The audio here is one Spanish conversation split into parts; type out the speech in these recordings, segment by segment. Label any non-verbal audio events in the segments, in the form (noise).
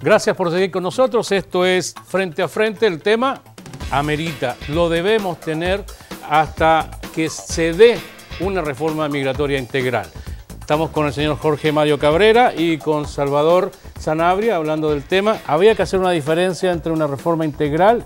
Gracias por seguir con nosotros. Esto es Frente a Frente. El tema amerita. Lo debemos tener hasta que se dé una reforma migratoria integral. Estamos con el señor Jorge Mario Cabrera y con Salvador Sanabria hablando del tema. ¿Había que hacer una diferencia entre una reforma integral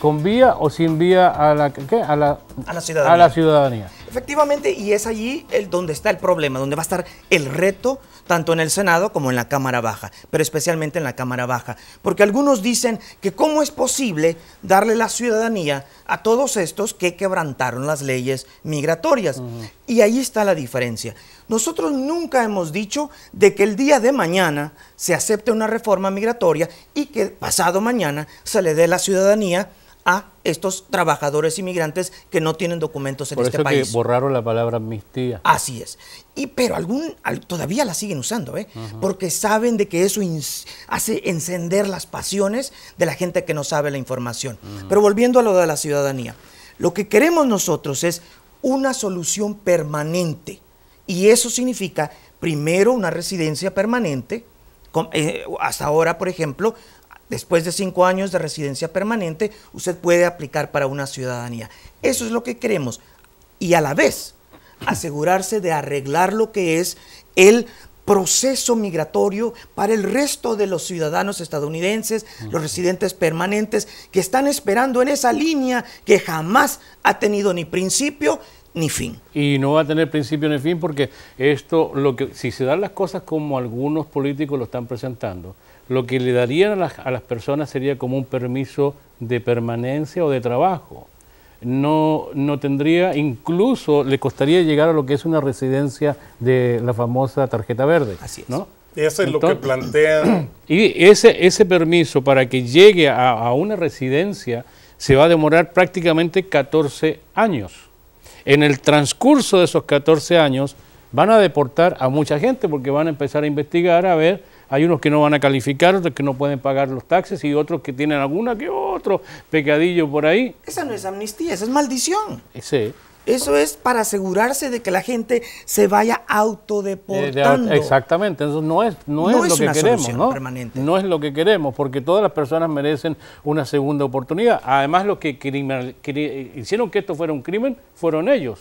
con vía o sin vía a la, ¿qué? la, a la ciudadanía? A la ciudadanía. Efectivamente, y es allí el, donde está el problema, donde va a estar el reto, tanto en el Senado como en la Cámara Baja, pero especialmente en la Cámara Baja, porque algunos dicen que cómo es posible darle la ciudadanía a todos estos que quebrantaron las leyes migratorias. Y ahí está la diferencia. Nosotros nunca hemos dicho de que el día de mañana se acepte una reforma migratoria y que pasado mañana se le dé la ciudadanía a estos trabajadores inmigrantes que no tienen documentos en este país. Que borraron la palabra amnistía. Así es. Y pero algún todavía la siguen usando, ¿eh? Porque saben de que eso hace encender las pasiones de la gente que no sabe la información. Pero volviendo a lo de la ciudadanía, lo que queremos nosotros es una solución permanente y eso significa primero una residencia permanente. Eh, hasta ahora, por ejemplo, Después de cinco años de residencia permanente, usted puede aplicar para una ciudadanía. Eso es lo que queremos. Y a la vez, asegurarse de arreglar lo que es el proceso migratorio para el resto de los ciudadanos estadounidenses, los residentes permanentes, que están esperando en esa línea que jamás ha tenido ni principio ni fin. Y no va a tener principio ni fin porque esto, lo que, si se dan las cosas como algunos políticos lo están presentando, lo que le darían a las, personas sería como un permiso de permanencia o de trabajo. No, no, tendría, incluso le costaría llegar a lo que es una residencia de la famosa tarjeta verde. Así es. ¿no? Eso es lo que plantean. (clears throat) Y ese, ese permiso para que llegue a, a, una residencia se va a demorar prácticamente 14 años. En el transcurso de esos 14 años van a deportar a mucha gente porque van a empezar a investigar a ver hay unos que no van a calificar, otros que no pueden pagar los taxes y otros que tienen alguna que otro pecadillo por ahí. Esa no es amnistía, esa es maldición. Sí. Eso es para asegurarse de que la gente se vaya autodeportando. Exactamente, eso no es, es, lo que queremos, ¿no? No es lo que queremos, porque todas las personas merecen una segunda oportunidad. Además, los que hicieron que esto fuera un crimen fueron ellos.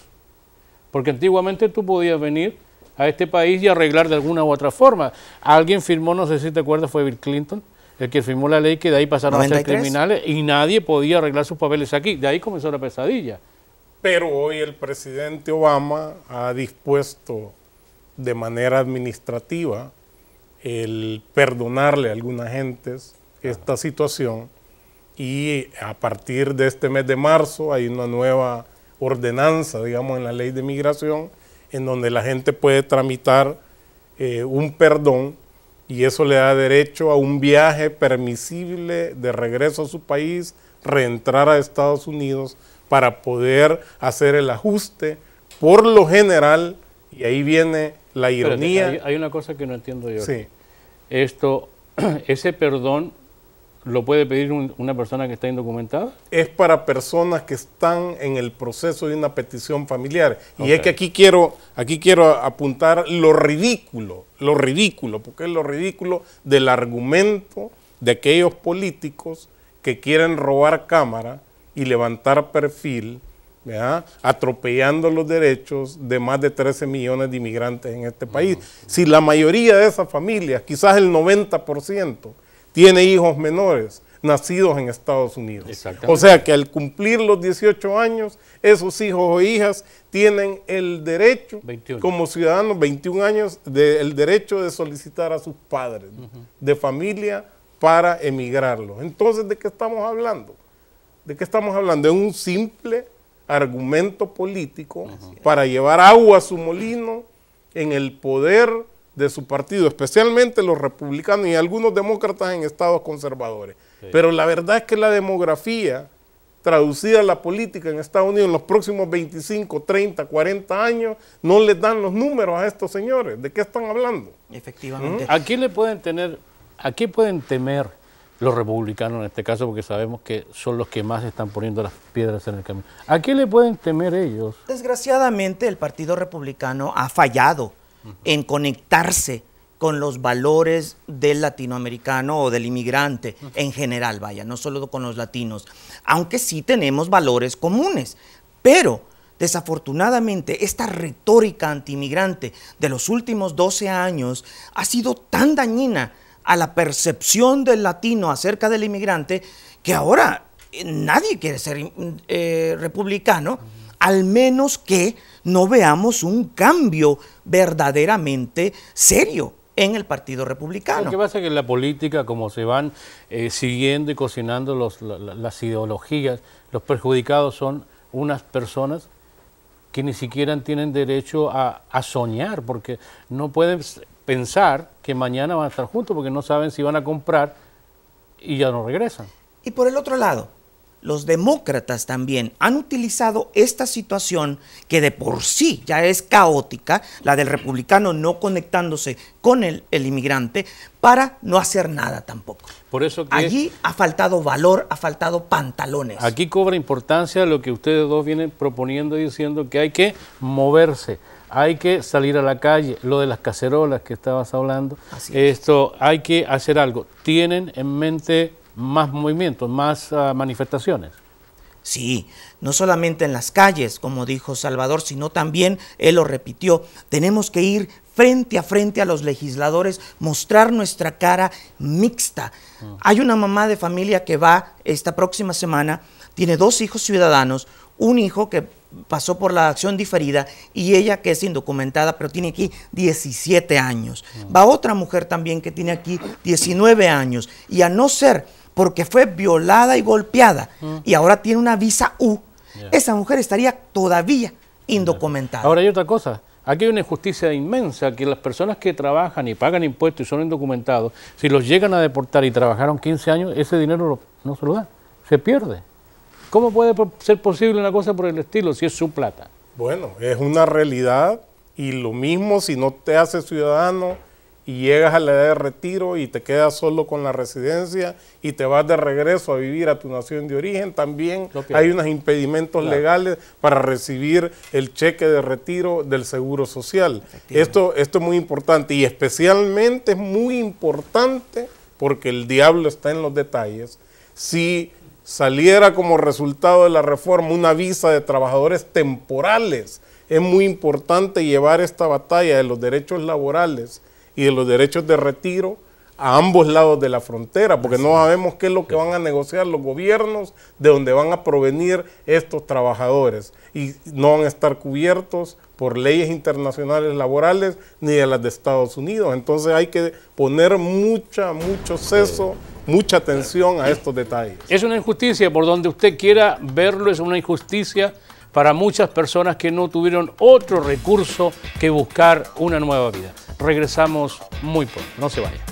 Porque antiguamente tú podías venir a este país y arreglar de alguna u otra forma. Alguien firmó, no sé si te acuerdas, fue Bill Clinton, el que firmó la ley que de ahí pasaron a ser criminales y nadie podía arreglar sus papeles aquí. De ahí comenzó la pesadilla. Pero hoy el presidente Obama ha dispuesto de manera administrativa el perdonarle a algunas gentes esta situación y a partir de este mes de marzo hay una nueva ordenanza, digamos, en la ley de migración en donde la gente puede tramitar eh, un perdón y eso le da derecho a un viaje permisible de regreso a su país, reentrar a Estados Unidos para poder hacer el ajuste por lo general, y ahí viene la ironía. hay, hay, una cosa que no entiendo yo. Sí. Esto, (clears throat) ese perdón ¿Lo puede pedir una persona que está indocumentada? Es para personas que están en el proceso de una petición familiar. Y es que aquí quiero, aquí quiero apuntar lo ridículo, lo ridículo, porque es lo ridículo del argumento de aquellos políticos que quieren robar cámara y levantar perfil, ¿verdad? atropellando los derechos de más de 13 millones de inmigrantes en este país. Si la mayoría de esas familias, quizás el 90%, tiene hijos menores nacidos en Estados Unidos. O sea que al cumplir los 18 años, esos hijos o hijas tienen el derecho, como ciudadanos, 21 años, el derecho de solicitar a sus padres de familia para emigrarlos. Entonces, ¿de qué estamos hablando? ¿De qué estamos hablando? de un simple argumento político para llevar agua a su molino en el poder de su partido, especialmente los republicanos y algunos demócratas en estados conservadores. Pero la verdad es que la demografía traducida a la política en Estados Unidos en los próximos 25, 30, 40 años, no les dan los números a estos señores. ¿De qué están hablando? Efectivamente. ¿Mm? ¿A quién le pueden tener, a pueden temer los republicanos en este caso? Porque sabemos que son los que más están poniendo las piedras en el camino. ¿A qué le pueden temer ellos? Desgraciadamente el Partido Republicano ha fallado en conectarse con los valores del latinoamericano o del inmigrante en general, vaya, no solo con los latinos, aunque sí tenemos valores comunes, pero desafortunadamente esta retórica antimigrante de los últimos 12 años ha sido tan dañina a la percepción del latino acerca del inmigrante que ahora eh, nadie quiere ser eh, republicano al menos que no veamos un cambio verdaderamente serio en el Partido Republicano. Lo que pasa es que en la política, como se van eh, siguiendo y cocinando las ideologías, los perjudicados son unas personas que ni siquiera tienen derecho a soñar, porque no pueden pensar que mañana van a estar juntos, porque no saben si van a comprar y ya no regresan. Y por el otro lado, los demócratas también han utilizado esta situación que de por sí ya es caótica, la del republicano no conectándose con el, inmigrante, para no hacer nada tampoco. Por eso Allí ha faltado valor, ha faltado pantalones. Aquí cobra importancia lo que ustedes dos vienen proponiendo y diciendo que hay que moverse hay que salir a la calle, lo de las cacerolas que estabas hablando, esto hay que hacer algo. ¿Tienen en mente más movimientos, más ah, manifestaciones. Sí, no solamente en las calles, como dijo Salvador, sino también, él lo repitió, tenemos que ir frente a frente a los legisladores, mostrar nuestra cara mixta. Mm. Hay una mamá de familia que va esta próxima semana, tiene dos hijos ciudadanos, un hijo que pasó por la acción diferida y ella que es indocumentada, pero tiene aquí 17 años. Mm. Va otra mujer también que tiene aquí 19 años. Y a no ser porque fue violada y golpeada y ahora tiene una visa U, esa mujer estaría todavía indocumentada. Ahora hay otra cosa. Aquí hay una injusticia inmensa que las personas que trabajan y pagan impuestos y son indocumentados, si los llegan a deportar y trabajaron 15 años, ese dinero no se lo da, se pierde. ¿Cómo puede ser posible una cosa por el estilo si es su plata? Bueno, es una realidad y lo mismo si no te haces ciudadano y llegas a la edad de retiro y te quedas solo con la residencia y te vas de regreso a vivir a tu nación de origen, también hay unos impedimentos legales para recibir el cheque de retiro del seguro social. Esto, esto es muy importante y especialmente es muy importante porque el diablo está en los detalles. Si saliera como resultado de la reforma una visa de trabajadores temporales, es muy importante llevar esta batalla de los derechos laborales y de los derechos de retiro a ambos lados de la frontera, porque no sabemos qué es lo que van a negociar los gobiernos, de dónde van a provenir estos trabajadores, y no van a estar cubiertos por leyes internacionales laborales ni de las de Estados Unidos. Entonces hay que poner mucha, mucho seso, mucha atención a estos detalles. Es una injusticia, por donde usted quiera verlo, es una injusticia para muchas personas que no tuvieron otro recurso que buscar una nueva vida. Regresamos muy pronto. No se vayan.